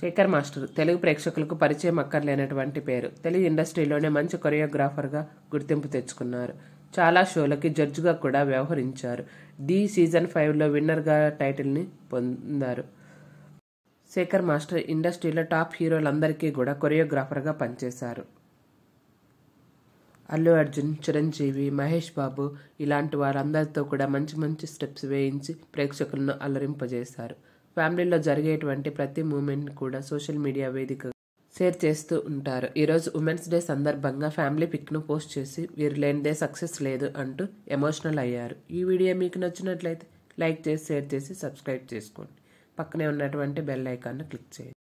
Shekhar master Telugu ప్రేక్షకులకు పరిచయం అక్కర్లేనటువంటి పేరు తెలుగు ఇండస్ట్రీలోనే మంచి కొరియోగ్రాఫర్గా గుర్తింపు తెచ్చుకున్నారు చాలా షోలకి జడ్జిగా కూడా వ్యవహరించారు డి సీజన్ ఫైవ్లో విన్నర్గా టైటిల్ని పొందారు శేఖర్ మాస్టర్ ఇండస్ట్రీలో టాప్ హీరోలందరికీ కూడా కొరియోగ్రాఫర్గా పనిచేశారు అల్లు అర్జున్ చిరంజీవి మహేష్ బాబు ఇలాంటి వారందరితో కూడా మంచి మంచి స్టెప్స్ వేయించి ప్రేక్షకులను అలరింపజేశారు ఫ్యామిలీలో జరిగేటువంటి ప్రతి మూమెంట్ కూడా సోషల్ మీడియా వేదిక షేర్ చేస్తూ ఉంటారు ఈరోజు ఉమెన్స్ డే సందర్భంగా ఫ్యామిలీ పిక్ను పోస్ట్ చేసి వీరు లేనిదే సక్సెస్ లేదు అంటూ ఎమోషనల్ అయ్యారు ఈ వీడియో మీకు నచ్చినట్లయితే లైక్ చేసి షేర్ చేసి సబ్స్క్రైబ్ చేసుకోండి పక్కనే ఉన్నటువంటి బెల్ ఐకాన్ను క్లిక్ చేయండి